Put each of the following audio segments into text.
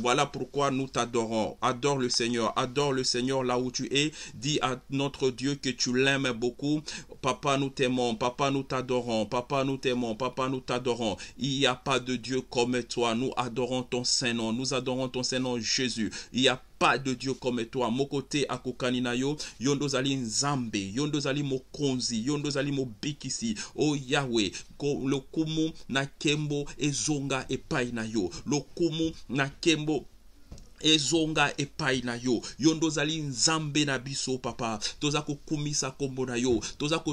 Voilà pourquoi nous t'adorons. Adore le Seigneur. Adore le Seigneur là où tu es. Dis à notre Dieu que tu l'aimes beaucoup. Papa, nous t'aimons. Papa, nous t'adorons. Papa, nous t'aimons. Papa, nous t'adorons. Il n'y a pas de Dieu comme toi. Nous adorons ton Saint-Nom. Nous adorons ton Saint-Nom, Jésus. Il a pas de dieu comme toi moko te akokani na yo yo nde ozali nzambe yo nde ozali mokonzi yo nde ozali mobikisi o oh, yawe lokumu na nkembo ezonga epai na yo lokumu na nkembo ezonga epai yo papa toza kombo toza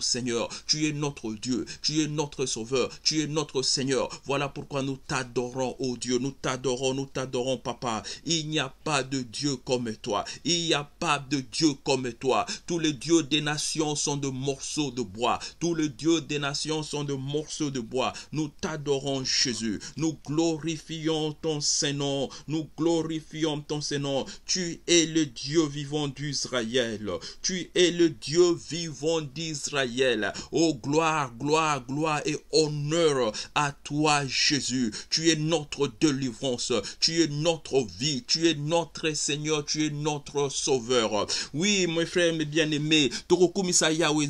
seigneur tu es notre dieu tu es notre sauveur tu es notre seigneur voilà pourquoi nous t'adorons ô oh dieu nous t'adorons nous t'adorons papa il n'y a pas de dieu comme toi il n'y a pas de dieu comme toi tous les dieux des nations sont de morceaux de bois tous les dieux des nations sont de morceaux de bois nous t'adorons Jésus nous glorifions ton Saint-Nom nous glorifions ton Seigneur. Tu es le Dieu vivant d'Israël. Tu es le Dieu vivant d'Israël. Oh gloire, gloire, gloire et honneur à toi Jésus. Tu es notre délivrance. Tu es notre vie. Tu es notre Seigneur. Tu es notre Sauveur. Oui, mes frères, mes bien-aimés. Tokokumisa Yahweh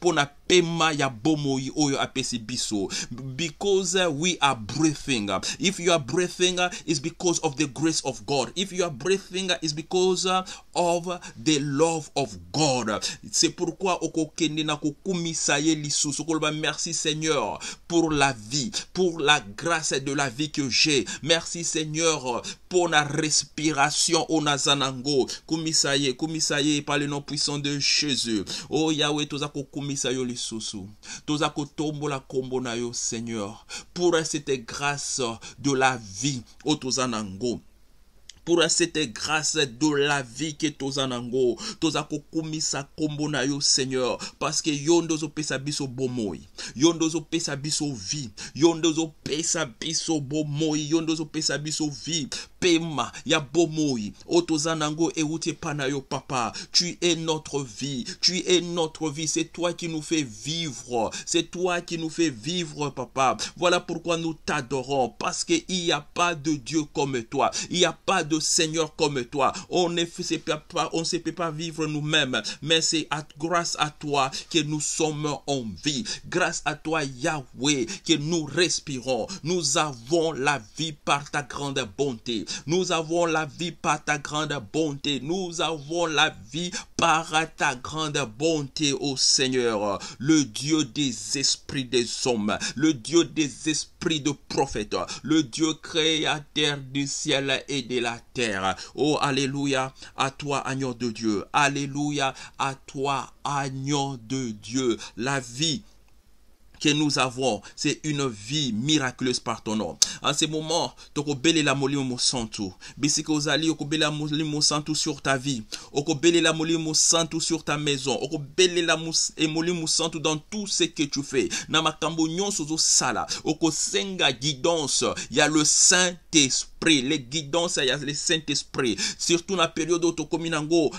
Pona Pema ya bomoi oyo apesi biso. Because we are breathing. If you are breathing, is because of the grace of God. If you are breathing, it's because uh, of the love of God. C'est pourquoi okokende na kokumisa ye lisusu koloba merci Seigneur pour la vie, pour la grâce de la vie que j'ai. Merci Seigneur pour la respiration au oh, nazanango, ye, kumisa par le nom puissant de Jésus. Oh Yahweh toza kokumisa yo lisusu. Toza kotombola kombo na yo Seigneur pour cette grâce de la vie. Oh, toza nango pour cette grâce de la vie que toza nango toza kokumisa kombo na yo seigneur parce que yo nde ozopesa biso bomoi yo nde ozopesa biso vie yo nde ozopesa biso bomoi yo nde ozopesa biso vie ya oh, papa tu es notre vie tu es notre vie c'est toi qui nous fais vivre c'est toi qui nous fais vivre papa voilà pourquoi nous t'adorons parce qu'il n'y a pas de Dieu comme toi il n'y a pas de Seigneur comme toi on ne sait pas on ne peut pas vivre nous-mêmes mais c'est grâce à toi que nous sommes en vie grâce à toi Yahweh que nous respirons nous avons la vie par ta grande bonté nous avons la vie par ta grande bonté. Nous avons la vie par ta grande bonté, ô Seigneur. Le Dieu des esprits des hommes, le Dieu des esprits de prophètes, le Dieu créateur du ciel et de la terre. Oh, Alléluia, à toi, agneau de Dieu. Alléluia, à toi, agneau de Dieu. La vie que nous avons, c'est une vie miraculeuse par ton nom. En ce moment, et la molimo santu, bisiko zali okobele la molimo santu sur ta vie, et la molimo santu sur ta maison, et la eh, molimo santu dans tout ce que tu fais. Na makambo nyonso sala, okosenga guidance, il y a le Saint-Esprit les guidances, il y a le Saint-Esprit. Surtout la période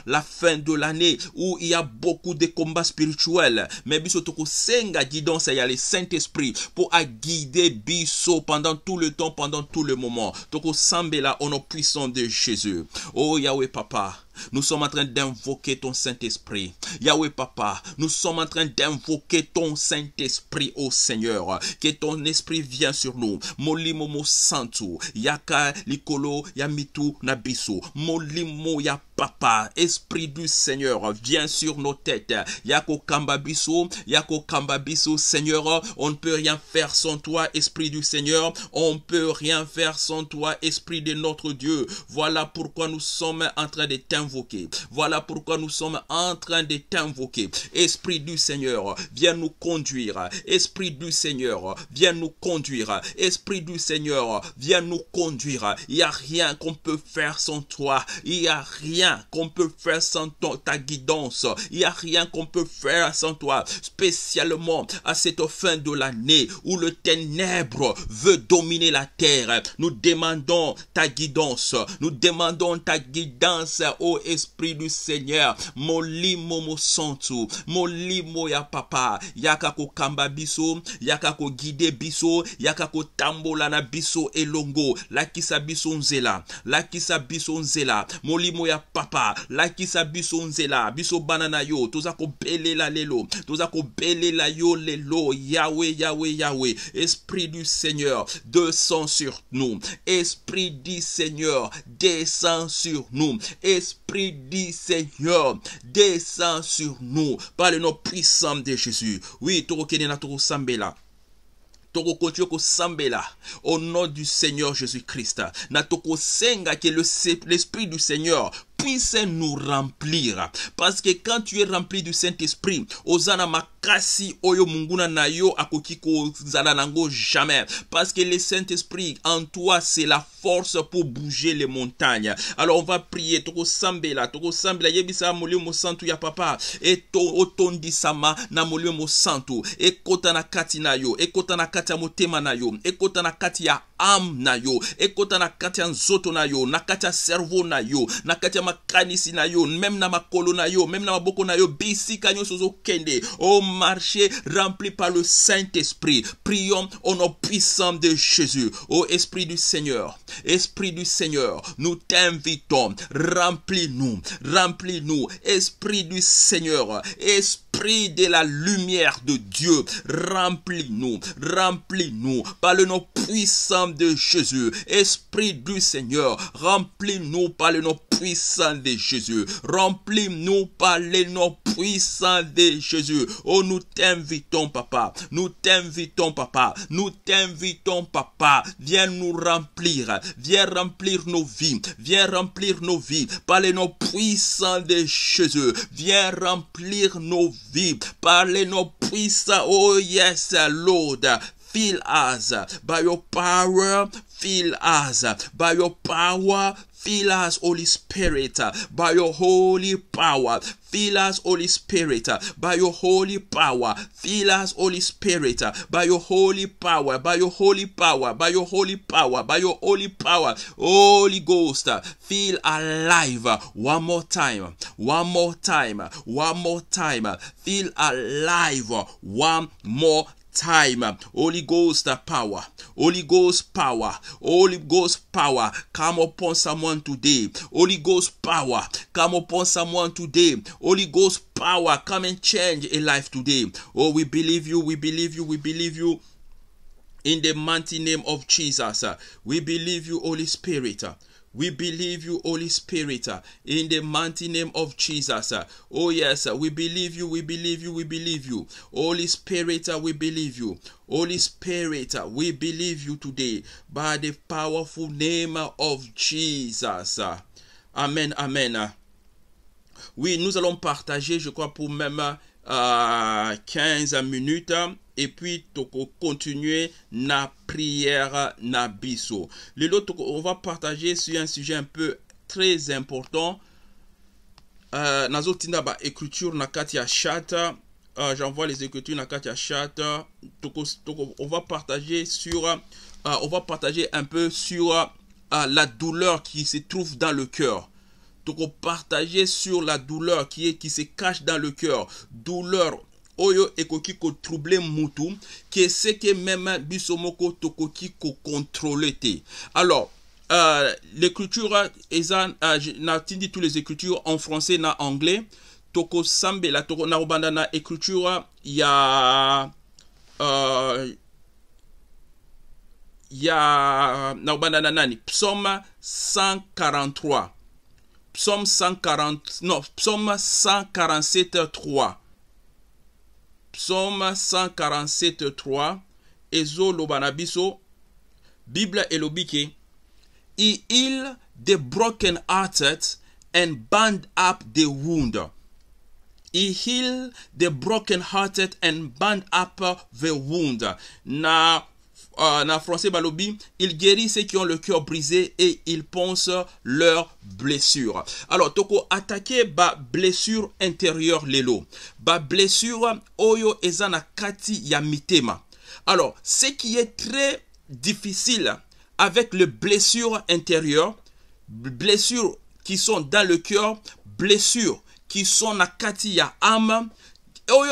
la fin de l'année où il y a beaucoup de combats spirituels. Mais biso toko senga guidance, il y a le Saint-Esprit pour à guider biso pendant tout le temps, pendant tout le moment. Toko sambela, au puissant de Jésus. Oh Yahweh Papa. Nous sommes en train d'invoquer ton Saint-Esprit. Yahweh Papa, nous sommes en train d'invoquer ton Saint-Esprit, ô Seigneur. Que ton esprit vienne sur nous. Molimo santu. Yaka likolo yamitu nabisu. Molimo ya Papa, Esprit du Seigneur, viens sur nos têtes. Yako Kambabiso, Yako Kambabiso, Seigneur, on ne peut rien faire sans toi, Esprit du Seigneur. On ne peut rien faire sans toi, Esprit de notre Dieu. Voilà pourquoi nous sommes en train de t'invoquer. Voilà pourquoi nous sommes en train de t'invoquer. Esprit du Seigneur, viens nous conduire. Esprit du Seigneur, viens nous conduire. Esprit du Seigneur, viens nous conduire. Il n'y a rien qu'on peut faire sans toi. Il n'y a rien qu'on peut faire sans ton, ta guidance. Il n'y a rien qu'on peut faire sans toi. Spécialement à cette fin de l'année où le ténèbre veut dominer la terre. Nous demandons ta guidance. Nous demandons ta guidance au Esprit du Seigneur. Molimo mo santu. Molimo ya papa. Yakako kamba biso. Yakako guide biso. Yakako tambolana biso elongo. Lakisa biso nzela. Lakisa biso nzela. Molimo ya papa lakisa biso nzela biso Banana yo toza belela lelo toza belela yo lelo Yahweh Yahweh Yahweh, esprit du seigneur descend sur nous esprit du seigneur descend sur nous esprit du seigneur descend sur nous par le nom puissant de jésus oui tokokende na tokosambela ko sambela, au nom du seigneur jésus christ na le l'esprit du seigneur puisse nous remplir. Parce que quand tu es rempli du Saint-Esprit, Osana makasi oyo munguna na yo akoki nango jamais. Parce que le Saint-Esprit en toi, c'est la force pour bouger les montagnes. Alors on va prier. Toko sambela, toko sambela, yebisa molimo mosanto ya papa. Et to sama na molimo santu. et na kati na yo, et kotana kati na yo, et kotana katia am na yo Nakatia na kati ya nzoto na yo na servo na yo na makanisi na yo même na makolo na yo meme na maboko na yo marché rempli par le saint-esprit prions au nom puissant de jésus au esprit du seigneur esprit du seigneur nous t'invitons remplis-nous remplis-nous esprit du seigneur Esprit de la lumière de Dieu, remplis-nous, remplis-nous par le nom puissant de Jésus. Esprit du Seigneur, remplis-nous par le nom puissant de Jésus. Remplis-nous par le nom puissant de Jésus. Oh, nous t'invitons, papa. Nous t'invitons, papa. Nous t'invitons, papa. Viens nous remplir. Viens remplir nos vies. Viens remplir nos vies par le nom puissant de Jésus. Viens remplir nos vies par le nom puissant. Oh, yes, Lord. Fill us by your power. Fill us by your power. Fill us, Holy Spirit, by your holy power. Fill us, Holy Spirit, by your holy power. Fill us, Holy Spirit, by your holy power, by your holy power, by your holy power, by your holy power. Holy Ghost, feel alive one more time, one more time, one more time. Feel alive one more time. Holy Ghost power, Holy Ghost power, Holy Ghost power, come upon someone today. Holy Ghost power, come upon someone today. Holy Ghost power, come and change a life today. Oh, we believe you, we believe you, we believe you. In the mighty name of Jesus, we believe you, Holy Spirit. We believe you, Holy Spirit, in the mighty name of Jesus. Oh, yes, we believe you, we believe you, we believe you. Holy Spirit, we believe you. Holy Spirit, we believe you today by the powerful name of Jesus. Amen, amen. Oui, nous allons partager, je crois, pour même à 15 minutes et puis toko continuer na prière na biso. Lelo on va partager sur un sujet un peu très important. Euh, nazo ba écriture na katia chat. Euh, j'envoie les écritures na katia chat. Toko, on va partager sur euh, on va partager un peu sur euh, la douleur qui se trouve dans le cœur toko partager sur la douleur qui est qui se cache dans le cœur douleur oyo ekoki kotrouble mutu que même biso moko tokoki contrôler te alors euh, l'écriture eza euh, tindi tous les écritures en français na anglais tokosambela toko na obanda na écriture ya euh, ya na a na nani psaume 143 psaume 140, non, psaume 147, 3. Psaume 147, 3. Ezo lobanabiso, Bible elobike. He heal the broken hearted and band up the wound. He healed the broken hearted and band up the wound. Na en français Balobi, il guérit ceux qui ont le cœur brisé et il pense leurs blessures. Alors, toko attaquer ba blessure intérieure lelo. Ba blessure oyo ezana kati ya mitema. Alors, ce qui est très difficile avec les blessures intérieures, blessures qui sont dans le cœur, blessures qui sont na kati oyo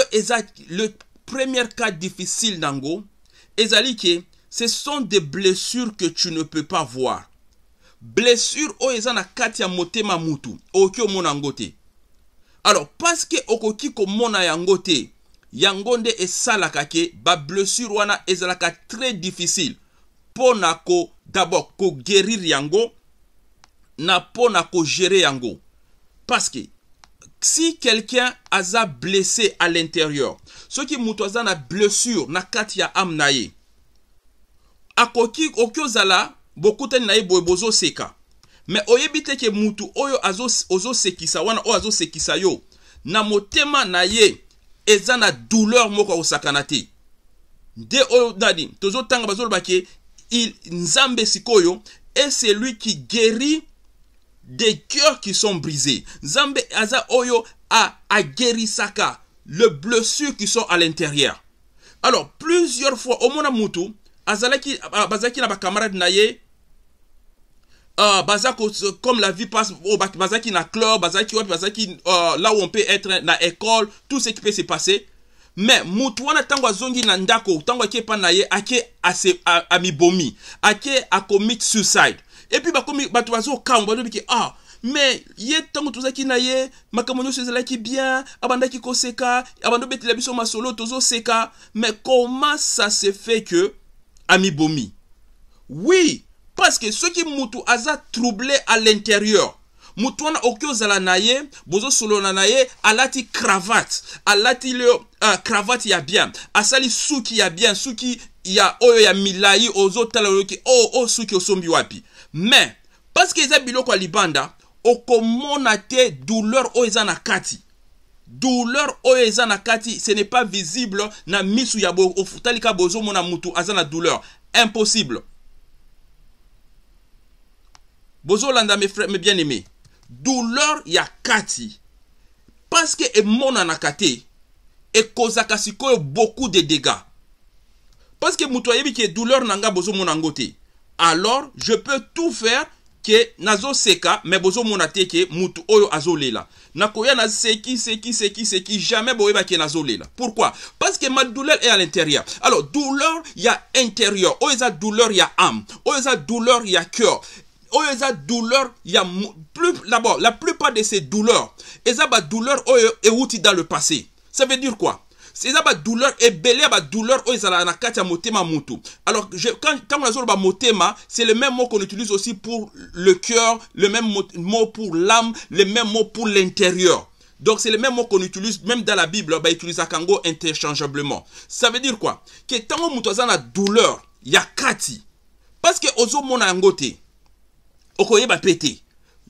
le premier cas difficile d'ango. ezali ce sont des blessures que tu ne peux pas voir blessure oyo eza na kati ya motema mutu okoki omona yango te alors parceke okoki komona yango te yango nde esalaka ke bablessure wana ezalaka très difficile mpo na ko dabord kogerir yango na mpo na kogere yango parceke si quelqu'un aza blessé à l'intérieur soki moto aza na blessure na kati ya ame na ye akoki okiozala zala, bokutani na naye boye seka. me oye bite ke mutu oyo sekisa, wana seki sekisa yo na motema na ye eza na douleur moko ya de te nde oyo tanga tozotanga bake, il nzambe sikoyo c'est lui qui guérit des cœurs qui sont brisés nzambe aza oyo a a guérisaka. le blessure qui sont à l'intérieur alors plusieurs fois omona mutu azalaki ah, bazalaki na na ye uh, baza comme la vie passe oh, na club bazaki wapi bazalaki uh, là où on peut être na école tout ce qui peut se passer mais mutu wana ntango zongi na ndako ntango akie epai na ye ake amibomi ake commit suicide et puis epuis bakomi bato bazokamba bazobiki ah mais ye ntango ki na ye makambo nyonso ezalaki bien abandaki koseka beti la biso masolo seka mais comment ça se fait que Ami bomi. Oui, parce que ce qui Moutou Aza troublé à l'intérieur, mutuana okyo okoki bozo na ye a alati cravate alati le uh, cravate ya bien asali suki ya bien suki ya oyo ya milai talo oyoki o oh, oh, suki osombi wapi me que eza biloko libanda okomona te douleur oyo kati douleur oyo eza na kati ce n'est pas visible na misu ya otali kaka bozomona mutu aza na douleur impossible bozolanda mes frères mes bien aimés douleur ya kati paske emonanaka te ekozaka sikoyo beaucoup de dégâts paske moto ayebi ke douleur na nga bozomona yango te alors je peux tout faire que nazoseka me bozomona te ke mutu oyo azolela nakoya na seki seki seki seki jamais boyeba ke nazolela pourquoi parce que ma douleur est à l'intérieur alors douleur a intérieur oyo a douleur a âme oyo eza douleur a cœur oyo a douleur ya plus d'abord la plupart de ces douleurs eza badouleur oyo outi dans le passé ça veut dire quoi douleur et oh, la douleur. douleur douleur, ezalaka na kati ya motema moto alors je, quand, a motema c'est le même mot qu'on utilise aussi pour le cœur le même mot, pour l'âme le même mot pour l'intérieur donc c'est le même mot qu'on utilise même dans la bible à bah, Kango interchangeablement ça veut dire quoi Que tant que aza na douleur a kati parce que ozomona mona te okoyeba pété pété.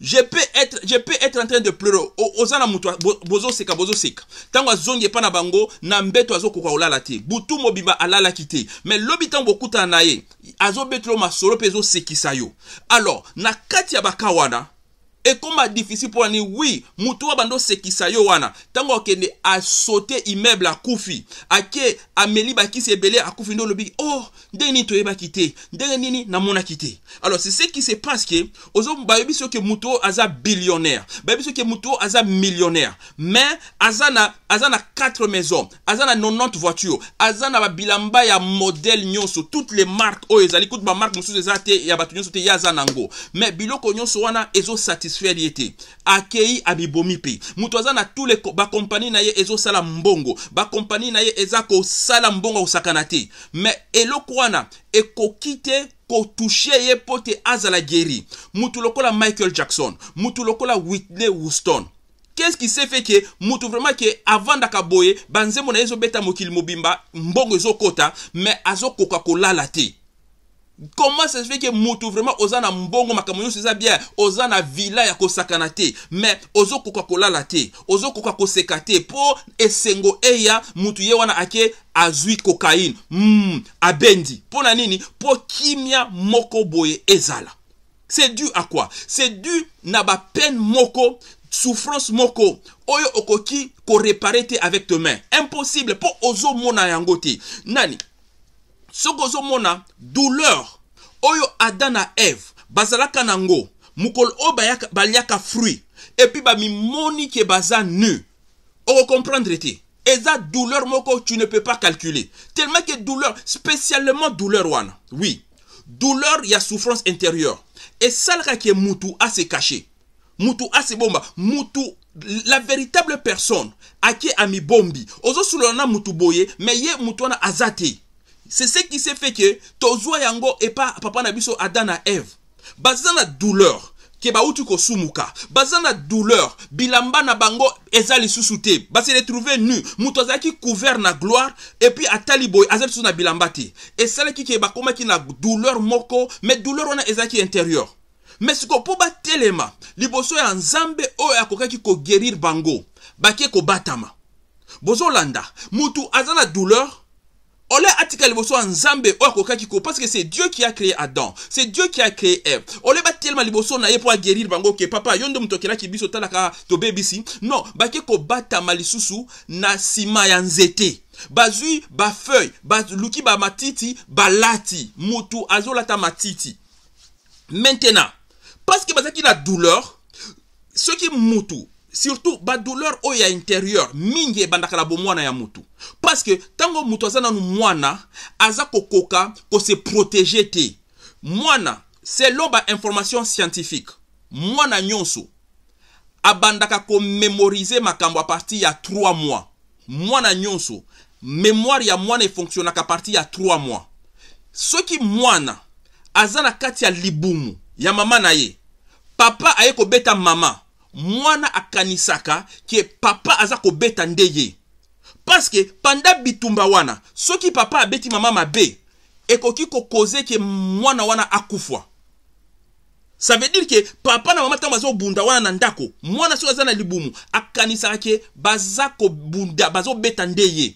je peux être je peux être en train de pleurer oza na moto bozoseka bozoseka ntango azongi epai na bango na mbeto azokoka kolala te butu mobimba alalaki te me lobi ntango okutana na ye azobetela masolo mpe ezosekisa yo alors na kati ya baka wana ekóma difficile mpo nani wi motu oyo abanda osekisa yo wana ntango akende asote immeuble akufi ake ameli bakisi ebele akufi nde olobi o oh, ndenge nini toyebaki te ndenge nini namonaki te alors c'est ce qui se passe ke bayebi soki motu oyo aza billionnaire bayebi soki motu oyo aza millionnaire mais aza na aza na 4 maison aza na 90 voiture aza na babilamba ya modele nyonso toutes les marques oyo ezali kutu bamarke mosusu eza te ya bato nyonso te ye aza nango mais biloko nyonso wana ezosatisfa sexuel ye te akei abibomi mpe moto aza na tule bakompani na ye ezosala mbongo bakompani na ye eza kosala mbongo kosakana te me eloko wana ekoki te kotushe ye mpo te azala geri mutu lokola michael jackson mutu lokola whitley wouston qu'est-ce qui se fait ke mutu vraiment ke avandaka boye banzembo na ye ezobeta mokili mobimba mbongo ezokɔta me azokoka kolala te comment ça se fait que moto vraiment oza na mbongo makambo nyonso eza bien oza na vila ya kosakana te me ozokoka kolala te ozokoka koseka te mpo esengo eya motu ye wana ake azwi kokaine mm, abendi mpo na nini mpo kimia moko boye ezala c'est dû à quoi c'est dû na bapeine moko souffrance moko oyo okoki korepare te avec te main impossible mpo ozomona yango te nani soki ozomona douleur oyo ada na eve bazalaka nango mokolo oyo baliaka fruit epi bamimoni ke baza nu okocomprendre te eza douleur moko tu ne peux pas calculer tellement ke douleur spécialement douleur wana oui douleur ya souffrance intérieure esalaka ke mutu ase cache mutu asebomba mutu la véritable personne ake amibombi ozosulola na mutu boye me ye mutu wana aza te c'est ce qui s'est fait ke tozwa yango epa papa na biso ada na eve baza na douleur ke bauti kosumuka baza na douleur bilamba na bango eza lisusu te basi retrouve nu moto azalaki couvert na gloire epuis atali boye aza lisusu na bilamba te esalaki ke bakomaki na douleur moko mais douleur wana ezalaki intérieur mais sikoyo mpo batelema liboso ya nzambe oyo akokaki kogerir bango bake kobatama bozolanda motu aza na douleur ole atika liboso ya nzambe oyo akokaki ko parce que c'est dieu qui a créé adam c'est dieu qui a créé eve ole tellement liboso na ye pour guérir bango ke papa yo nde moto akelaki to talaka si. non ba ke ko bata malisusu na sima ya nzete ba bafeuille ba lati, balati azola ta matiti maintenant parce que bazaki na douleur qui motu surtout badouleur oyo ya interieur mingi ebandaka na bomwana ya mutu parceke ntango mutu aza nanu mwana aza kokoka kose protege te mwana selon bainformation scientifique mwana nyonso abandaka komemorize makambo a parti ya 3 mois mwana nyonso memoire ya mwana efonctionnaka parti ya 3 mois soki mwana aza na kati ya libumu ya mama na ye papa aye kobeta mama mwana akanisaka ke papa aza kobeta nde ye parceke panda bitumba wana soki papa abeti mama mabe ekoki kokoze ke mwana wana akufwa ça veut dire ke papa na mama ntango bazobunda wana na ndako mwana soki aza na libumu akanisaka ke baza kobunda bazobeta nde ye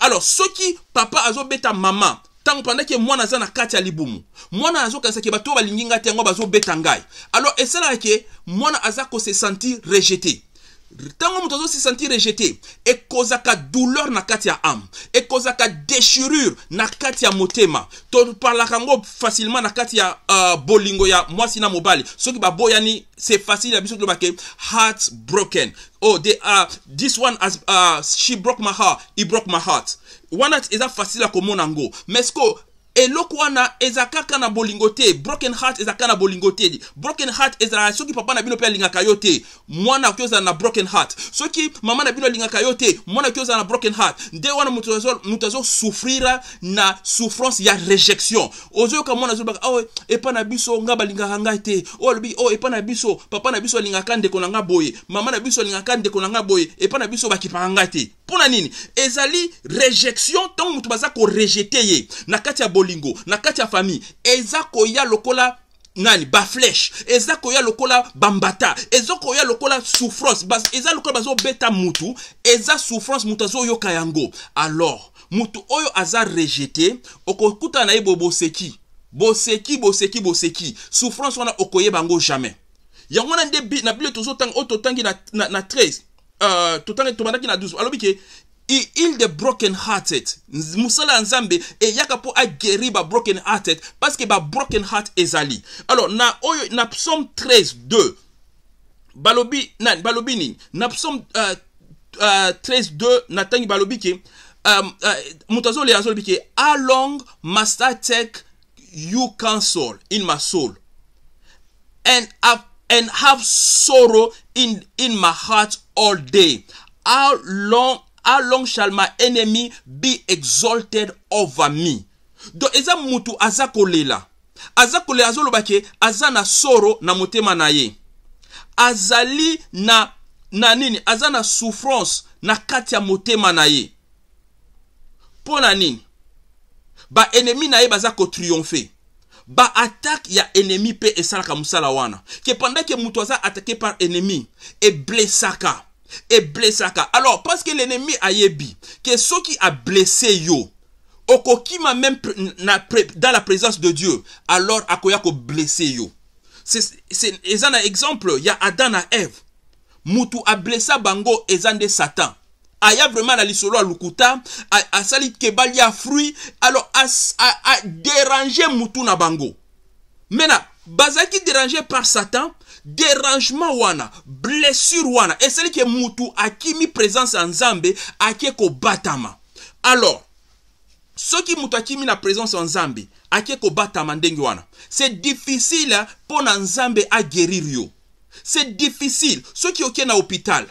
alors soki papa azobeta mama ntango pendant que mwana aza na kati ya libumu mwana azokanisa ke bato oyo balingi ngai te yango bazobeta ngai alors esalaka ke mwana aza kose sentir rejete ntango moto azosesanti rejete ekozaka douleur na kati ya ame ekozaka déchirure na kati ya motema topalaka yango facilement na kati ya uh, bolingo ya mwasi na mobali soki baboyani c'est facile na biso tolobake heart broken oh they are this one as uh, she broke my heart he broke my heart wana eza facile ya komona yango mais ceko eloko wana eza kaka na bolingo te broken heart eza kaka na bolingo te broken heart ezalaka soki papa na bino mpe alingaka yo te mwana oki ozala na broken heart soki mama na bino alingaka yo te mwana oki ozala na broken heart nde wana moto azosufrira na souffrance ya rejection ozoyoka mwana azolobaka awe ah epa na biso nga balingaka ngai te oyo oh, alobi o oh, epa na biso papa na biso alingaka ndeko na nga boye mama na biso alingaka ndeko na nga boye epa na biso bakipaka ngai te mpona nini ezali rejection ntango moto baza korejete ye na kati ya bolingo na kati ya famille eza koya lokola nani bafleshe eza koya lokola bambata eza koya lokola souffrance eza lokola bazobeta mutu eza souffrance mutu azoyoka yango alors mutu oyo aza rejete okokutana na ye boye boseki boseki boseki boseki souffrance wana okoyeba yango jamais yango wana nde na biblia tozotanga oyo totangi na, na, na 13 uh, totange tobandaki na 12 alobi ke il the broken hearted mosala ya nzambe eyaka mpo ageri ba broken hearted parceke ba broken heart ezali alors na oyo na psaume 13 2 balobi nani balobi nini na psaume uh, uh, 13 2 na ntangi balobi ke um, euh, uh, moto azolela azolobi ke how long must i take you counsel in my soul and, uh, and have sorrow in, in my heart all day. How long, how long shall my enemy be exalted over me? donc eza mutu aza kolela aza kolela azoloba ke aza na soro na motema na ye azali na na nini aza na souffrance na kati ya motema na ye mpo na nini baennemi na ye baza kotriomfe baattaque ya ennemi mpe esalaka mosala wana ke pendant ke moto aza attaqué par ennemi eblesaka Et blessa alors parce que l'ennemi a ayebi qui a blessé yo m'a même dans la présence de dieu alors akoya blessé yo c'est un exemple Il ya adam et eve mutu blessé bango et de satan aya vraiment na lisolo a salit kebali a fruit alors a dérangé mutu na bango mena bazalaki dérange par satan derangement wana blessure wana esaliki mutu akimi présence ya nzambe ake kobatama alors soki mutu akimi na présence ya nzambe ake kobatama ndenge wana c'est difficile mpo na nzambe aguérir yo c'est difficile soki oke na hôpital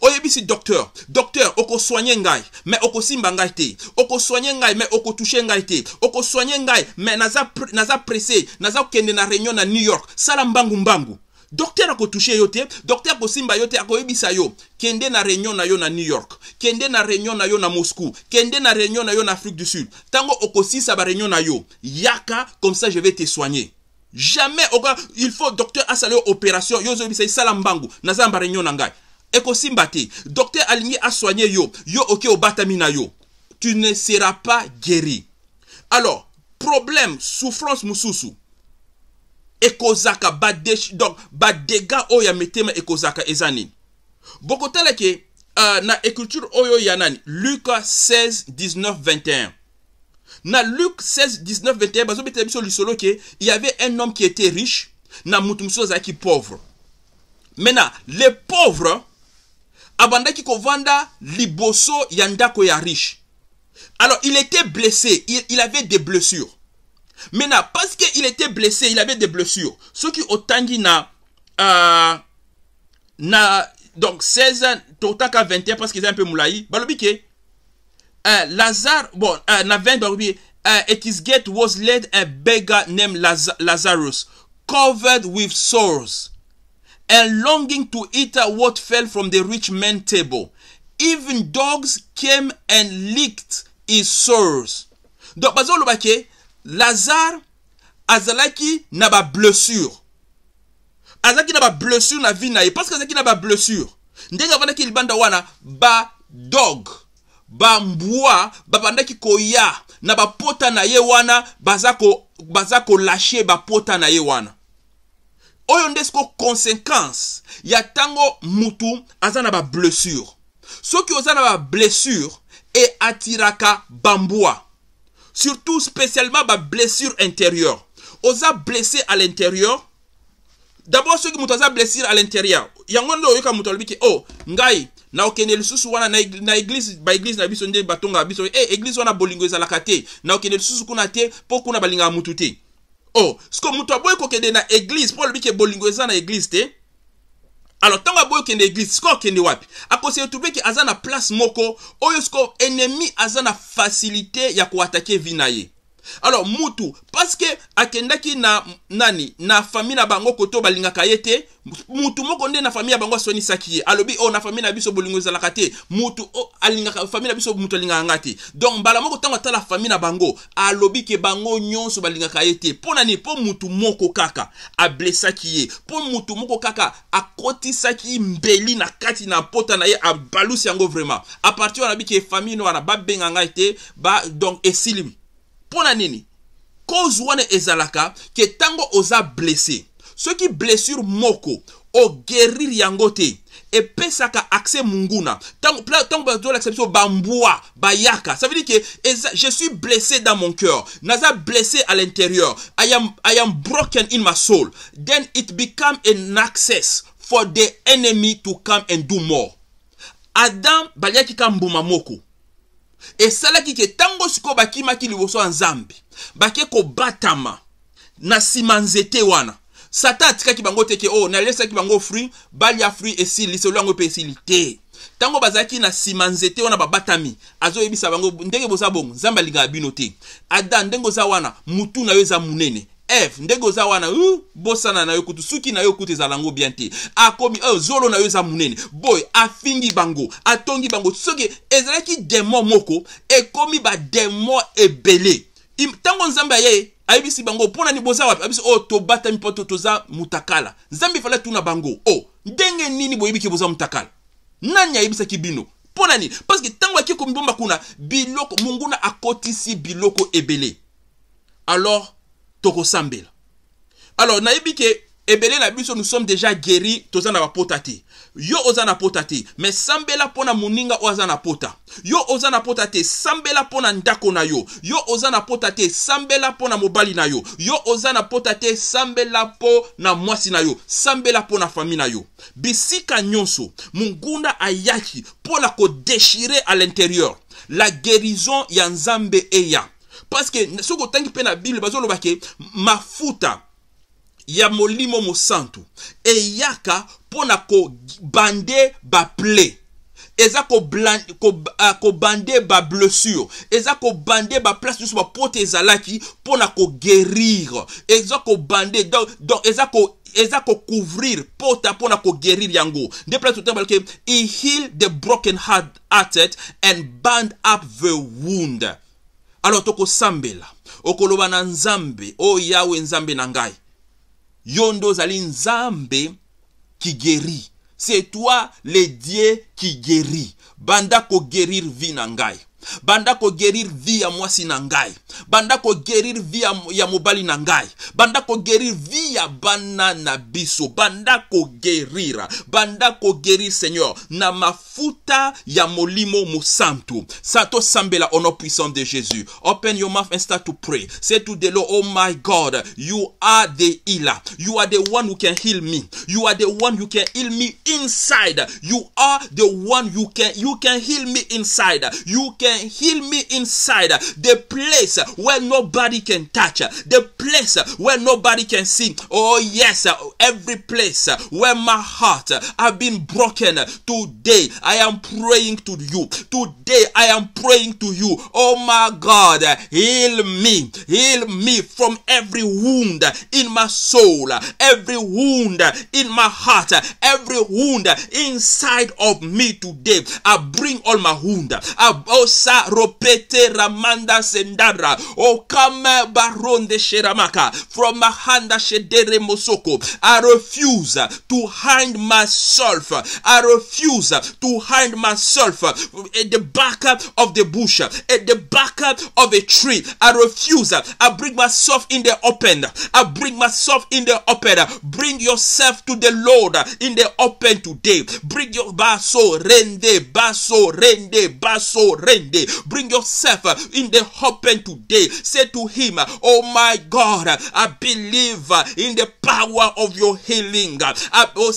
oyebisi docteur docteur okosoigne ngai me okosimba ngai te okosoigne ngai me okotushe ngai te okosoigne ngai me naza, pre, naza presse naza kokende na réunion na new york sala mbangu mbangu docteur akotushe yo te docteur akosimba yo te akoyebisa yo kende na réunion na yo na new york kende na réunion na yo na moscou kende na réunion na yo na afrique du sud ntango okosisa baréunion na yo yaka comme ça je vais te soigner jamais oka il faut docteur asala yo opération yo ozoyebisa esala mbangu naza na baréunion na ngai ekosimba docteur docteur alingi asoigne yo yo oke obatami na yo tu ne seras pas guéri alors problème souffrance mususu. Ecosaka badéch donc badega oyo ya mitema ekozaka eza nini bokotala euh, na écriture oyo yanani. nani 16 19 21 na Luc 16 19 21 bazobetela biso lisolo il y avait un homme qui était riche na motu mosusu azalaki pauvre maintenant les pauvres abandaki kovanda liboso yanda ndako ya riche alors il était blessé il, avait des blessures maintenant parce qu'il était blessé il avait des blessures Ceux soki otangi na uh, na donc 16 totaka 21 parce qu'ils ont un peu moulayi. balobike euh, lazare bon uh, na 20 Et uh, at his gate was led a beggar named lazarus covered with sores and longing to eat what fell from the rich man's table. Even dogs came and licked his sores. donc bazoloba ke lazare azalaki na bablessure azalaki na bablessure na vie na ye parceke azalaki na bablessure ndenge avandaki libanda wana badog bambwa babandaki koya na bapota na ye wana baza kolashe ko bapota na ye wana oyo nde conséquence, ya tango mutu aza na bablessure soki oza na bablessure eatiraka bamboua, surtout spécialement blessure intérieure oza blessé à l'intérieur d'abord soki mutu aza blessure à l'intérieur yango nde oyoka moto o oh, ngai naokende susu wana na eglise baeglise na biso nde batongaka biso e eh, eglise wana bolingo ezalaka te naokende susu kuna te mpo kuna balingaka te oh sikoyo moto aboyi kokende na eglize mpo alobiki bolingo eza na eglize te alors ntango aboyi okende eglize sikoyo akende wapi akosi retrouve ke aza na place moko oyo sikoyo ennemi aza na facilité ya koatake vi na ye alors mutu paske akendaki na nani na fami na bango koto balingaka ye te mutu moko nde na fami ya bango asonisaki ye alobi o oh, na fami na biso bolingo ezalaka te mutu oh, alingaka fami na biso mutu alingaka nga te donc mbala moko ntango atala fami na bango alobi ke bango nyonso balingaka ye te mpo nani mpo mutu moko kaka ablesaki ye mpo mutu moko kaka akotisaki mbeli na kati na pota na ye abalusi yango vraiment apartir wana abi ke fami no wana babenga ngai te ba donc esilimi Pona nini cause wana ezalaka ke tango oza blesse soki blessure moko ogerir yango te pesaka accès munguna ntango bazolakisa biso bambwa bayaka ça veut dire que je suis blessé dans mon cœur naza blessé à l'intérieur I am, i am broken in my soul then it become an access for the enemy to come and do more adam baliaki ka mbuma moko esalaki ke ntango sikoyo bakimaki liboso ya nzambe bake kobatama na nsima nzete wana satan atikaki bango te ke o oh, nalesaki bango fruit balia fruit esili lisolo yango mpe esili te ntango bazalaki na nsima nzete wana babatami azoyebisa bango ndenge boza bongo nzambe alingaka bino te ada ndenge oza wana mutu na yo eza monene eve ndenge oza wana uh, bosana na yo kutu suki na yo kutu ezala yango bien te akomi oyo zolo na yo eza monene boye afingi bango atongi bango soki ezalaki demo moko ekomi bademo ebele ntango nzambe aye ayebisi bango mpo nani boza wapi ayebisi oyo oh, tobatami mpo to toza mutakala nzambe efali atuna bango o oh, ndenge nini boyebiki boza mutakala nani ayebisaki bino mpo na nini parceke ntango akei komibomba kuna biloko monguna akotisi biloko ebele alors tokosambela alors nayebi ke ebele na biso nous sommes déjà guéri toza na bapota te yo oza na pota te me sambela mpo na moninga oyo aza na pota yo oza na pota te sambela mpo na ndako na yo yo oza na pota te sambela mpo na mobali na yo yo oza na pota te sambela mpo na mwasi na yo sambela mpo na fami na yo bisika nyonso mongunda ayaki mpo na kodeshire à l'intérieur la guérison ya nzambe eya parceke soki otangi mpe na bible bazoloba ke mafuta ya molimo mosantu eyaka mpo na kobande baple eza kobande ko, ko bablessure ah, eza kobande baplace nyonso bapote ezalaki mpo na kogerir eza kobande donc, donc eza ko eza kocouvrir pota mpo na kogerir yango nde place totan balke e heal the broken hearted and band up the wound alors tokosambela okoloba na nzambe o oh, yawe nzambe na ngai yo nde ozali nzambe kigeri c'est toi le dieu kigeri banda kogerir vi na ngai banda ko vi via mwasi na banda ko vi ya, ya mobali nangai banda ko vi ya bana na biso banda ko banda kogerir seigneur na mafuta ya molimo mosantu Sato tosambela au nom puissant de jésus open your mouth and start to pray say to the lord oh my god you are the healer you are the one who can heal me you are the one who can heal me inside you are the one you can you can heal me inside you can can heal me inside. The place where nobody can touch. The place where nobody can see. Oh yes, every place where my heart have been broken. Today I am praying to you. Today I am praying to you. Oh my God, heal me. Heal me from every wound in my soul. Every wound in my heart. Every wound inside of me today. I bring all my wound. I, oh, sa ropete ramanda sendara okama baronde sheramaka from mahanda shedere mosoko. I refuse to hide myself. I refuse to hide myself at the back of the bush, at the back of a tree. I refuse. I bring myself in the open. I bring myself in the open. Bring yourself to the Lord in the open today. Bring your baso rende baso rende baso rende today. Bring yourself uh, in the open today. Say to him, Oh my God, I believe uh, in the power of your healing. Uh, oh,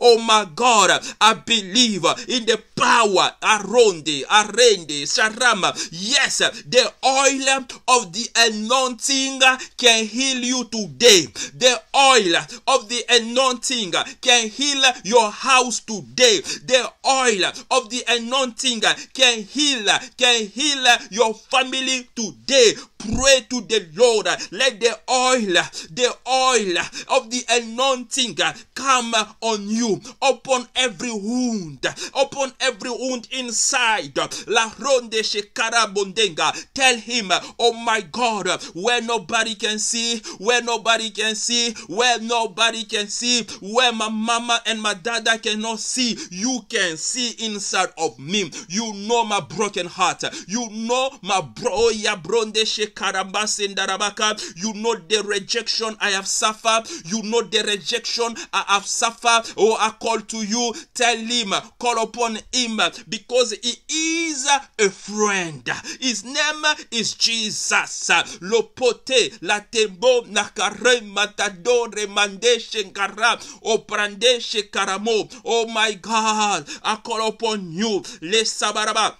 oh my God, I believe in the power. arondi Arende, Sharama. Yes, the oil of the anointing can heal you today. The oil of the anointing can heal your house today. The oil of the anointing can heal, can heal your family today pray to the Lord. Let the oil, the oil of the anointing come on you, upon every wound, upon every wound inside. La ronde shekara bondenga. Tell him, oh my God, where nobody can see, where nobody can see, where nobody can see, where my mama and my dada cannot see, you can see inside of me. You know my broken heart. You know my bro, ya bronde shekara you know the rejection I have suffered. You know the rejection I have suffered. Oh, I call to you. Tell him, call upon him because he is a friend. His name is Jesus. Lopote latembo nakare matadore mande shengara oprande karamo. Oh my God, I call upon you. Le sabaraba.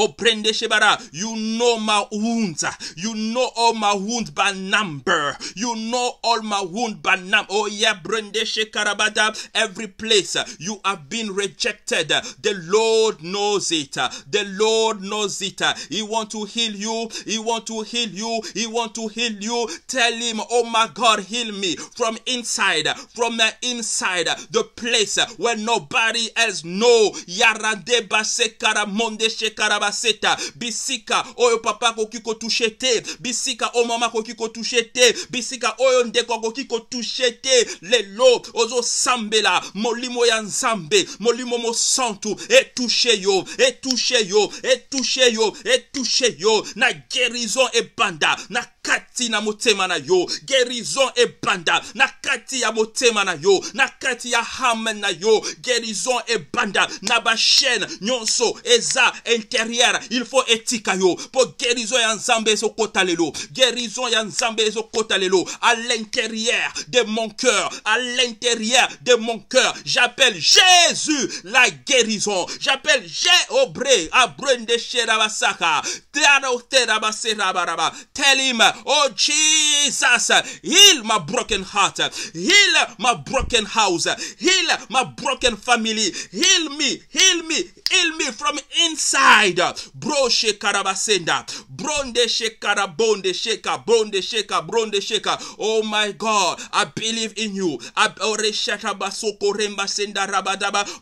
Oh, prende You know my wounds. You know all my wounds by number. You know all my wounds by number. Oh, yeah, brende karabada. Every place you have been rejected, the Lord knows it. The Lord knows it. He want to heal you. He want to heal you. He want to heal you. Tell him, oh my God, heal me from inside, from the inside, the place where nobody else know. Yarade basekara monde shekarabada. baseta bisika oyo papa akoki kotushe te bisika oyo mama akoki kotushe te bisika oyo ndeko akoki kotushe te lelo ozosambela molimo ya nzambe molimo mosantu etushe yo etushe yo etushe yo etushe yo na gerizo ebanda na kati na motema na yo guérison ebanda na kati ya motema na yo na kati ya na yo guérison ebanda na bashaine nyonso eza intérieur, il faut etika yo pour guérison ya nzambe ezokota guérison ya nzambe ezokota à l'intérieur de mon cœur à l'intérieur de mon cœur j'appelle jésus la guérison j'appelle jéobré abrende sherabasaka tell him Oh Jesus, heal my broken heart. Heal my broken house. Heal my broken family. Heal me. Heal me. Heal me from inside. Bro shekarabasenda. Bronde shekara bonde sheka. Bronde sheka. Bronde sheka. Oh my God. I believe in you. Oh,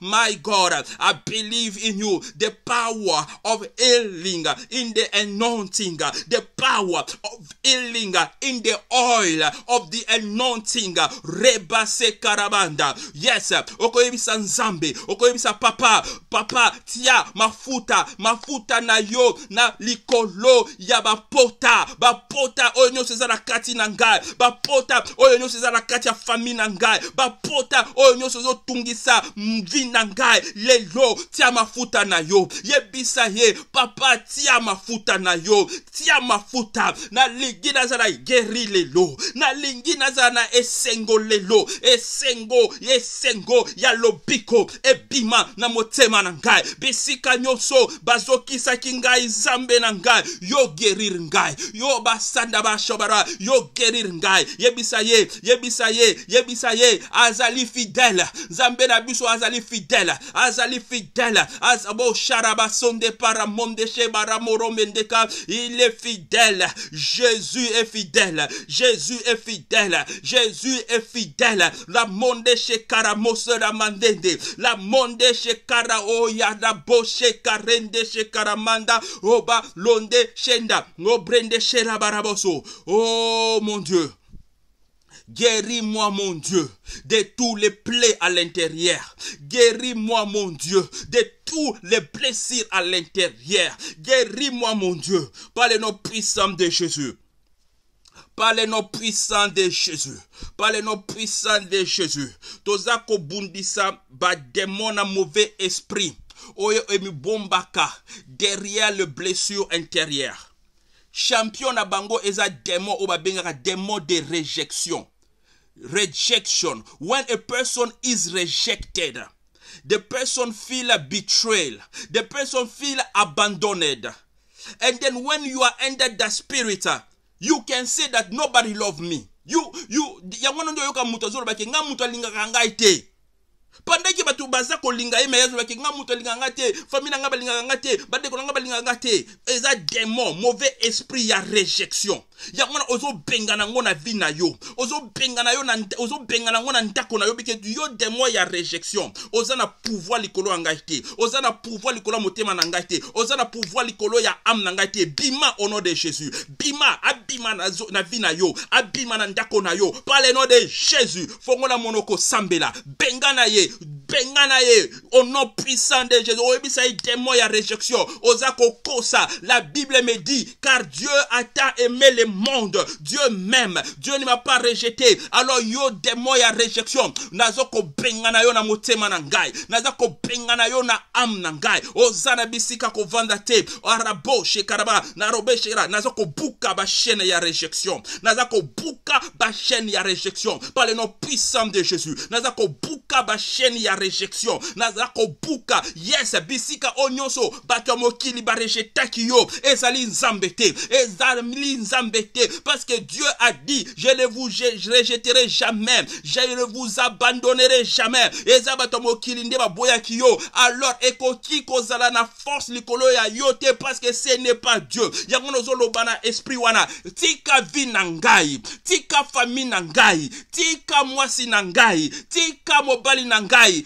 my God. I believe in you. The power of healing in the anointing. The power of healing in the oil of the anointing rebase karabanda yes okoyebisa nzambe okoyebisa papa papa tia mafuta mafuta na yo na likolo ya bapota bapota oyo nyonso eza na kati na ngai bapota oyo nyonso eza na kati ya fami na ngai bapota oyo nyonso ezotungisa mvi na ngai lelo tia mafuta na yo yebisa ye papa tia mafuta na yo tia mafuta na likolo nalingi nazala geri lelo nalingi nazala na esengo lelo esengo esengo ya lobiko ebima na motema na ngai bisika nyonso bazokisaki ngai nzambe na ngai yo gerir ngai yo basanda bashobara yo gerir ngai yebisa ye yebisa ye yebisa ye azali fidele nzambe na biso azali fidele azali fidele boshara basonde para mondeshe baramoromendeka il est fidèle je Jésus est fidèle. Jésus est fidèle. Jésus est fidèle. La monde chez Karamos mandende. La monde chez Karao la chez Karende chez Karamanda. Oba oh, Londe No oh, brende chez Baraboso. Oh mon Dieu. Guéris-moi, mon Dieu, de tous les plaies à l'intérieur. Guéris-moi, mon Dieu, de tous les blessures à l'intérieur. Guéris-moi, mon Dieu, par le nom puissant de Jésus par le puissant de Jésus, par le puissant de Jésus, toza bundisa ba démon à mauvais esprit oyo Bombaka. derrière le blessure intérieure. Champion na bango eza démon oyo démon de rejection. Rejection. When a person is rejected, the person feel betrayal, the person feel abandoned. And then when you are under the spirit, you can say that nobody love me you you yango wana nde oyokaka moto azolobaki nga moto alingaka ngai te pendant ke bato baza kolinga ye me azolobaki nga moto alingaka nga te famille na nga balingaka nga te bandeko na nga balingaka nga te eza démon mauvais esprit ya rejection yango wana ozobenga nango na vi na yo ozobenga na yo ozobenga nango na ndako na yo bike yo démon ya rejection oza na pouvoir likolo ya ngai te oza na pouvoir likolo ya motema na ngai te oza na pouvoir likolo ya ame na ngai te bima au nom de jésus bima abima na, na vi na yo abima na ndako na yo par le nom de jésus fongola monoko sambela benga na ye Benga na ye au nom puissant de jésus y ye témoin ya rejection oza kokosa la bible me dit car dieu a tant aimé le monde dieu même dieu ne m'a pas rejeté alors yo témoin ya rejection ko benga na yo na motema na ngai ko benga na yo na am na ngai oza na bisika kovanda te arabo shekaraba narobe shekara buka ba bashaine ya rejection buka ba y ya rejection par le nom puissant de jésus Nazako buka bashaine ya rejection Nazako buka. yes bisika onyoso. nyonso bato ya mokili barejetaki yo ezali nzambe ezali parce que dieu a dit je ne vous rejeterai jamais je ne vous abandonnerai jamais eza bato ya mokili yo alors ekoki zala na force likolo ya yote. parce que ce n'est pas dieu yamonozo l'obana bana esprit wana tika vi nangai, tika famine nangai, ngai tika mwasi nangai, ngai tika mobali ngai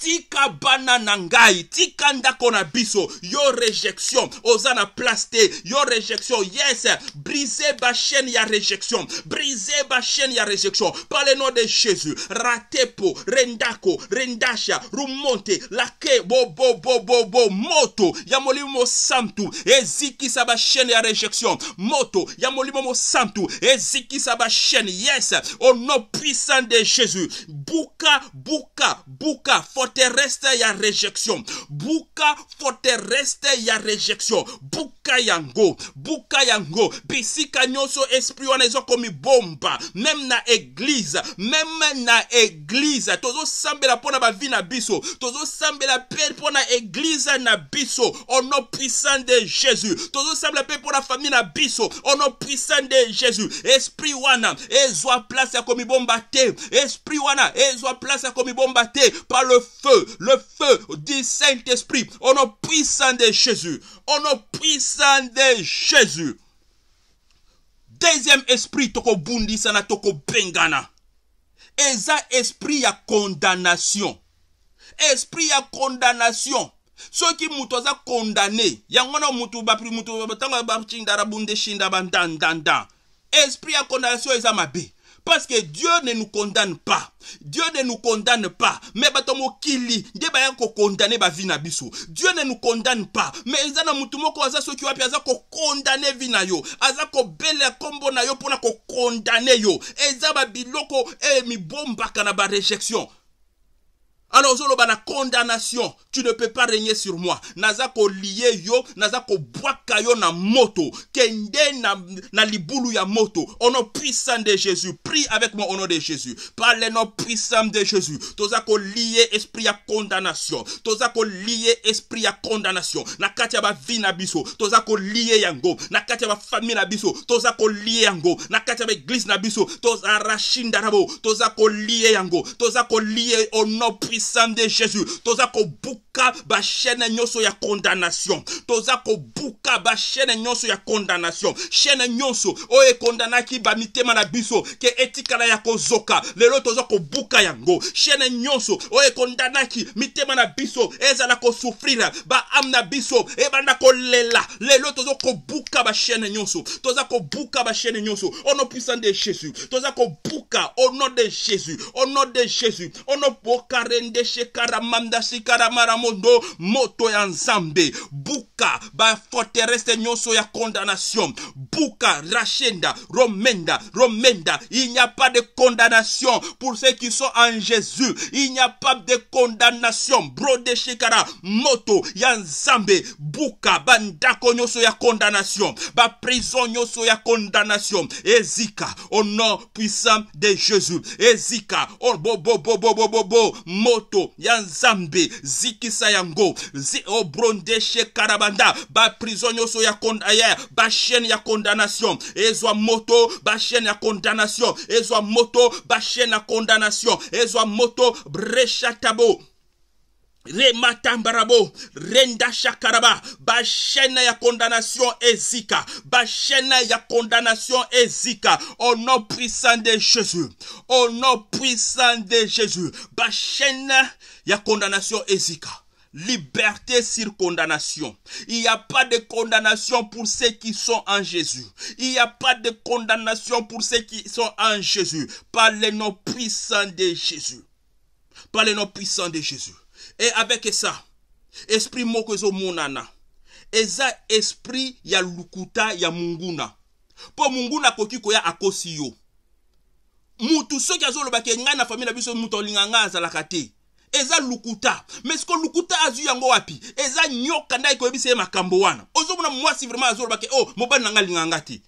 tika bana tika ndako biso yo rejection Ozana plasté. yo rejection yes brise chaîne ya rejection brise chaîne ya rejection par le nom de jésus ratepo rendako rendasha rumonte lake Bo, bo, bo moto ya molimo mosantu ezikisa chaîne ya rejection moto ya molimo mosantu ezikisa chaîne yes au nom puissant de jésus buka buka buka forteresse ya rejection buka forteresse ya réjection. bouka yango bouka yango bisika nyoso esprit wana zo komi bomba Même na église. Même na église la pona na vie na biso tozo sambela la na église na biso au puissant de jésus Tozo sambela pour na famille na biso au puissant de jésus esprit wana ont place ya bomba te esprit wana ont place ya bomba te par le feu, le feu du Saint-Esprit, au nom puissant de Jésus, au nom puissant de Jésus. Deuxième esprit sana, toko bengana. eza esprit ya condamnation esprit ya condamnation Ceux qui aza condamné yango wana motu bapri motu ntango bacindara bunde shinda bandandanda esprit ya condamnation eza mabe parce que Dieu ne nous condamne pas. Dieu ne nous condamne pas. Mais bato mokili nde ba ko condamner ba vie na biso. Dieu ne nous condamne pas. Mais eza na mutu moko aza soki wapi aza ko condamner vie na yo. Aza ko bele kombo na yo pona ko condamner yo. Eza ba biloko e eh, mi bomba kana ba rejection alors ozoloba na condamnation tu ne peux pas régner sur moi naza lié yo naza kobwaka yo na moto kende na, na libulu ya moto au nom puissant de jésus prie avec moi au nom de jésus par le nom puissant de jésus toza lié esprit ya condamnation toza ko lié esprit ya condamnation na katia ba bavi na biso toza lié yango na katia ba na biso toza lié yango na katia ba na biso tozarashindara bo toza ko kolie yango toza lié au nom puissant libisa nde jésus toza kobuka bashene nyonso ya kondanation toza kobuka bashene nyonso ya kondanation shene nyonso oyo ekondanaki bamitema na biso ke etikala ya kozoka lelo toza kobuka yango shene nyonso oyo ekondanaki mitema na biso ezala kosufrira baame na biso ebanda kolela lelo toza kobuka bashene nyonso toza kobuka bashene nyonso au nom puissant de jésus toza kobuka au nom de jésus au nom de jésus au nom bokarende Karamanda shekaramanda Mondo moto yanzambe. ba buka Terrestre n'yoso ya condamnation buka rachenda romenda romenda il n'y a pas de condamnation pour ceux qui sont en jésus il n'y a pas de condamnation brode shekara moto Yanzambe buka bandako nyonso ya condamnation prison ya condamnation ezika au nom puissant de jésus ezika oh, bo, bo, bo, bo, bo, bo, bo, ndoto ya nzambe zikisa yango zi obrondeshe karabanda baprizo nyonso ya, ya bashaine ya condamnation ezwa moto bashaine ya condamnation ezwa moto bashaine ya condamnation ezwa moto breshatabo rematambarabo renda shakaraba y ya condamnation ezika y a condamnation ezika au nom puissant de jésus au nom puissant de jésus y a condamnation ezika Liberté sur condamnation. Il n'y a pas de condamnation pour ceux qui sont en Jésus. Il n'y a pas de condamnation pour ceux qui sont en Jésus. Par le nom puissant de Jésus. Par le nom puissant de Jésus. e avec ça esprit moko ezomonana eza esprit ya lukuta ya munguna mpo munguna akoki koya akosi yo mutu soki azolobaki ngai na famille na biso mutu alinga ngai azalaka te eza lukuta me siko lukuta azwi yango wapi eza nyoka nde ekoyebisa ye makambo wana ozomona mwasi vraimen azolobaki o oh, mobali na ngai alinga ngai te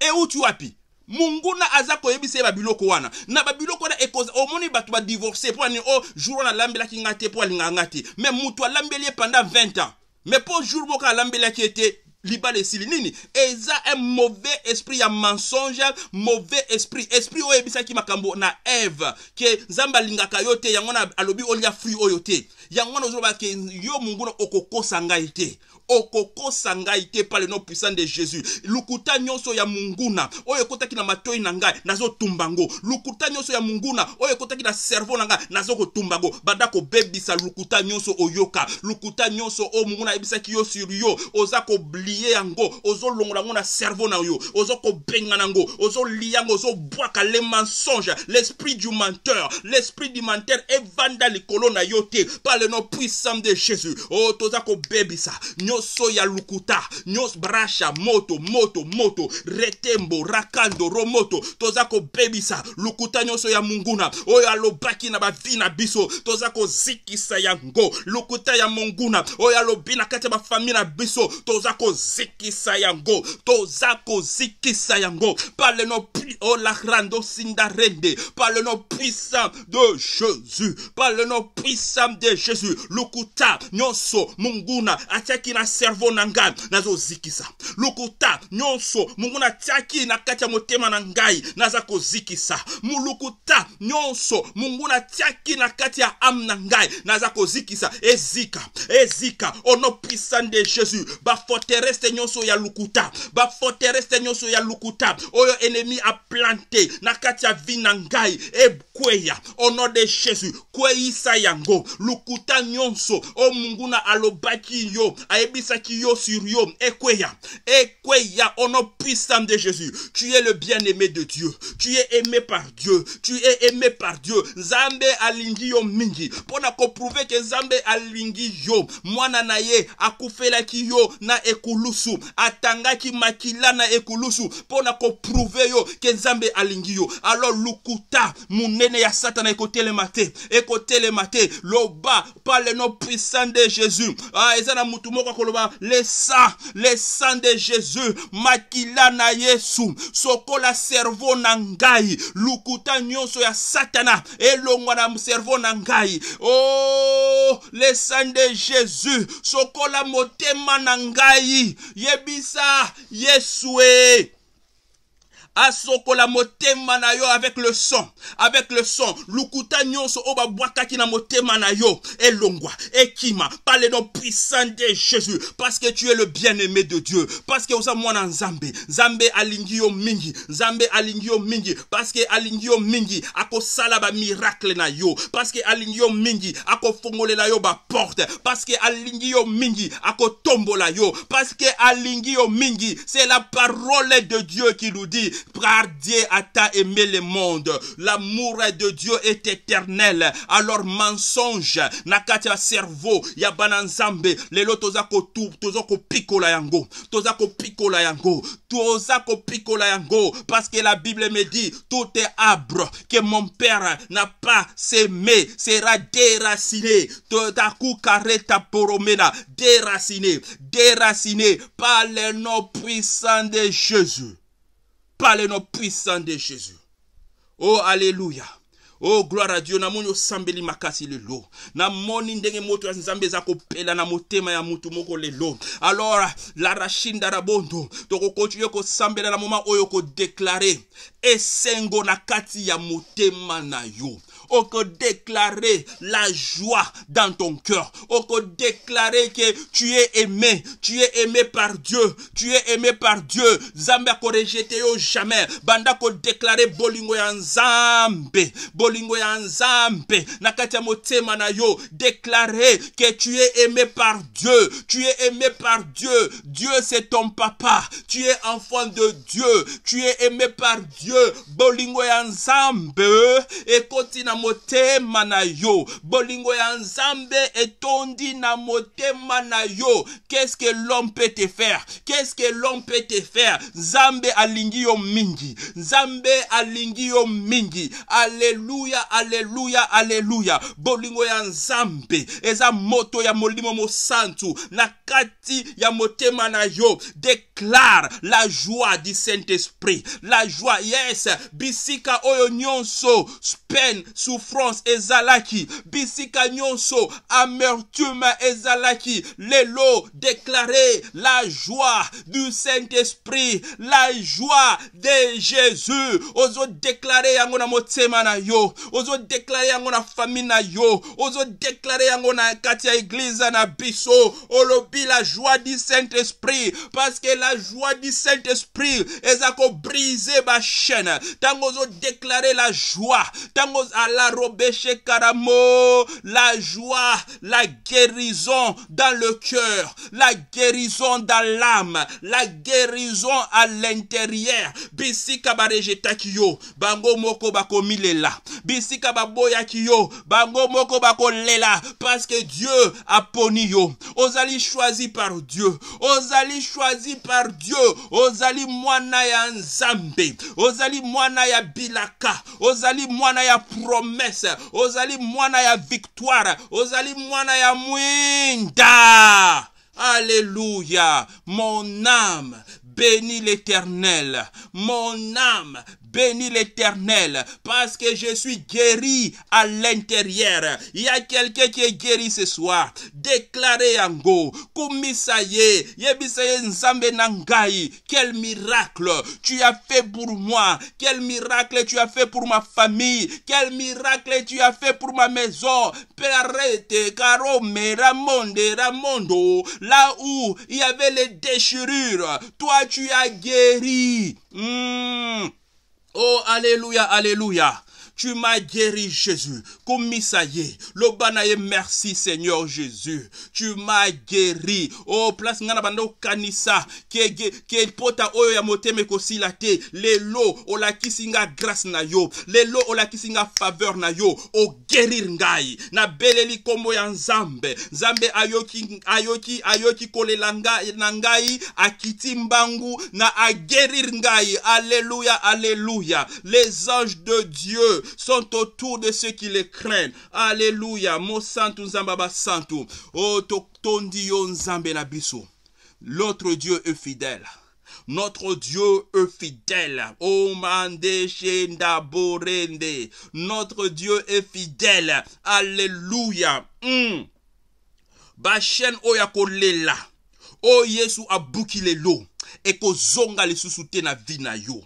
euti wapi munguna aza koyebisa ye babiloko wana na babiloko wana ekoza omoni bato badivorce mpo nani o oh, jour wana alambelaki nga te mpo alingaka nga te me moto alambeli ye pendant 20 ans me mpo jour moko alambelaki ye te libala esili nini eza un mauvais esprit ya mensonge mauvais esprit esprit oyo eyebisaki makambo na eve ke nzambe alingaka yo te yango na alobi olia fruit oyo te yango wana ozoloba ke yo monguna okokosa ngai te okokosa ngai te pa le nom puissant de jésus lukuta nyonso ya monguna oyo ekotaki na matoi na ngai nazotumba yango lukuta nyonso ya monguna oyo ekotaki na servo na ngai nazokotumba yango banda kobebisa lukuta nyonso oyoka lukuta nyonso oyo monguna ayebisaki yo sur yo oza koblie yango ozolongola yango na servo na yo ozokobenga na yango ozolia yango ozobwaka le mensonge l'esprit du menteur l'esprit du menteur evanda likolo na yo te pa nom puissant de jésus o oh, toza kobebisa nyonso ya lukuta nyonso brasha moto moto moto retembo rakando romoto toza kobebisa lukuta nyonso ya monguna oyo alobaki na bavi na biso toza kozikisa yango lukuta ya monguna oyo alobi na kati ya bafami na biso toza kozikisa yango toza kozikisa yango par le nom o oh, la grande sindarende par le nom puissant de jésus par le nom puissant de jésus jesu lokuta nyonso munguna atiaki na servo na ngai nazozikisa lokuta nyonso munguna atiaki na kati ya motema na ngai naza kozikisa mulukuta nyonso munguna atiaki na kati ya ame na ngai naza kozikisa ezika ezika au nom puissant de jésus baforterese nyonso ya lukuta baforterese nyonso ya lukuta oyo enemi aplante na kati ya vi na ngai ekweya au nom de jésus kweyisa yango lukuta ta nyonso o mungu na alobaki yo ki yo sur yo ekweya ekweya au nom puissant de jésus tu es le bien-aimé de dieu tu es aimé par dieu tu es aimé par dieu Zambe alingi mingi Pona ko koprouve ke Zambe alingi yo mwana na ye ki yo na ekulusu ki makila na ekulusu Pona ko koprouve yo ke Zambe alingi yo alors lukuta munene ya satana ekotelema te ekotelema te loba par le nom puissant de Jésus. Ah, sangs, na koloba le sang, le de Jésus makila na Yesu sokola cerveau nangai, lukuta ya Satana elongwa na cerveau nangai. Oh, le sang de Jésus sokola motema nangai, yebisa Yesu la motema na yo avec le sang avec le sang lukuta nyonso oba babwakaki na motema na yo elongwa ekima parle Parle puissant de jésus parce que tu es le bien-aimé de dieu parce que oza mwana nzambe nzambe alingi yo mingi nzambe alingi yo mingi parce que alingi yo mingi salaba miracle na yo parce que alingi yo mingi na yo ba porte. parce que alingi yo mingi tombola yo parce que alingi yo mingi c'est la parole de dieu qui nous dit car Dieu a t'a aimé le monde. L'amour de Dieu est éternel. Alors mensonge nakati cerveau ya bananzambe, nzambe lelo toza kotu toza kopikola yango toza picola yango toza picola yango parce que la Bible me dit tout est arbre que mon père n'a pas semé sera déraciné. Totaku kareta poromena déraciné, déraciné par le nom puissant de Jésus par le nom puissant de Jésus. Oh, Alléluia. Oh gloire à Dieu yo sambeli makasi lelo namoni ndenge moto ya nzambe eza pela na motema ya mutu moko lelo alors la Toko bondo yoko sambeli na moma oyoko Et esengo na kati ya motema na yo Oh déclarer la joie dans ton cœur. On oh, que déclarer que tu es aimé. Tu es aimé par Dieu. Tu es aimé par Dieu. Zambia ko rejeté yo jamais. Banda ko déclarer bolingo Bolingo Déclarer que tu es aimé par Dieu. Tu es aimé par Dieu. Dieu c'est ton papa. Tu es enfant de Dieu. Tu es aimé par Dieu. Bolingo Et continue motema na yo bolingo ya nzambe etondi na motema qu'est-ce que l'homme peut te faire qu'est-ce que l'homme peut te faire nzambe alingi mingi nzambe alingi yo mingi alléluia alléluia Alléluia. bolingo ya nzambe eza moto ya molimo mosantu na kati ya motema na déclare la joie du saint esprit la joie yes bisika oyo nyonso spen souffrance ezalaki bisika amertume amertuma ezalaki lelo déclarer la joie du Saint-Esprit la joie de Jésus ozodéclare yango na motema na yo déclarer yango na famille na yo ozodeklare yango na kati ya église na biso olobi la joie du Saint-Esprit parce que la joie du Saint-Esprit chaîne tant Tango ntango déclarer la joie tango ala la robéché karamo, la joie, la guérison dans le cœur, la guérison dans l'âme, la guérison à l'intérieur. Bisika barejeta kiyo, bango moko bako milela. Bisika baboya bango moko bako lela. Parce que Dieu a poni yo. Ozali choisi par Dieu. Ozali choisi par Dieu. Ozali mwana ya nzambe. Ozali mwana ya bilaka. Ozali mwana ya aux ozali mwana ya victoire ozali mwana ya mwinda alléluia mon âme bénis l'éternel mon âme bénis l'éternel parce que je suis guéri à l'intérieur. Il y a quelqu'un qui est guéri ce soir. Déclaré Ango, Koumisaye, yebisaye nzambe Quel miracle tu as fait pour moi. Quel miracle tu as fait pour ma famille. Quel miracle tu as fait pour ma maison. Perrete, carome, ramonde, ramondo. Là où il y avait les déchirures, toi tu as guéri. Hmm. Oh, alléluia, alléluia. Tu m'as guéri, Jésus. Komisaye. Lobanaye, merci, Seigneur Jésus. Tu m'as guéri. Oh, place ngana kanisa. Kege, ke pota oyo ya moteme kosilate. Lelo, kisinga grâce na yo. Lelo, kisinga faveur na yo. O oh, guérir ngai. Na beleli kombo ya nzambe. Nzambe ayoki, ayoki, ayoki kole ngai, na ngai. Akiti mbangu. Na guérir ngai. Alléluia, alléluia. Les anges de Dieu sont autour de ceux qui les craignent. Alléluia. Mosantu Zambaba, Santu. O Totondio Nzambe na biso. L'autre Dieu est fidèle. Notre Dieu est fidèle. Notre Dieu est fidèle. Alléluia. Hmm. Bachen oyakolela. O Yesu abukilelo. Ekozonga les te na vina na yo.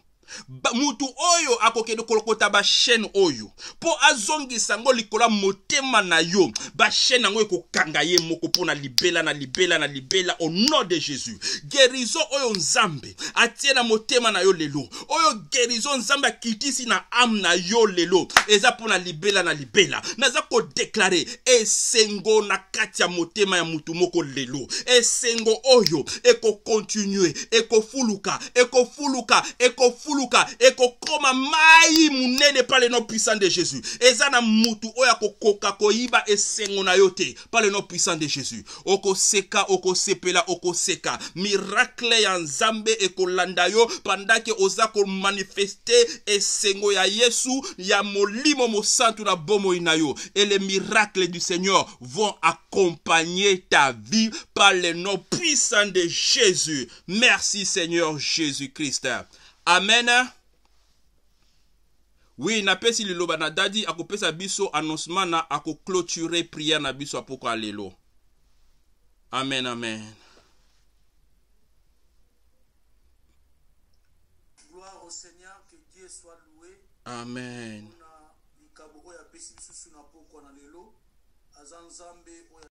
mutu oyo akokende kolokota bashaine oyo mpo azongisa yango likolo ya motema na yo bashaine yango ekokanga ye moko mpo na libela na libela na libela au nom de jésus gerizo oyo nzambe atie na motema na yo lelo oyo gerizo nzambe akitisi na ame na yo lelo eza mpo na libela na libela naza kodeklare esengo na kati ya motema ya mutu moko lelo esengo oyo ekokontinue ekofuluka ekofuluka ekofuluka koluka ekokoma mai munene par le nom puissant de jésus eza na mutu oyo akokoka koyiba esengo na yo te par le nom puissant de jésus okoseka okosepela okoseka miracle ya nzambe ekolanda yo pandake oza komanifeste esengo ya yesu ya molimo mosantu na bomo na yo et les miracles du seigneur vont accompagner ta vie par le nom puissant de jésus merci seigneur jésus christ amen wi napesi liloba na dadi akopesa biso annoncemat na akoclôture priere na biso apoko ya lelo amen amen amen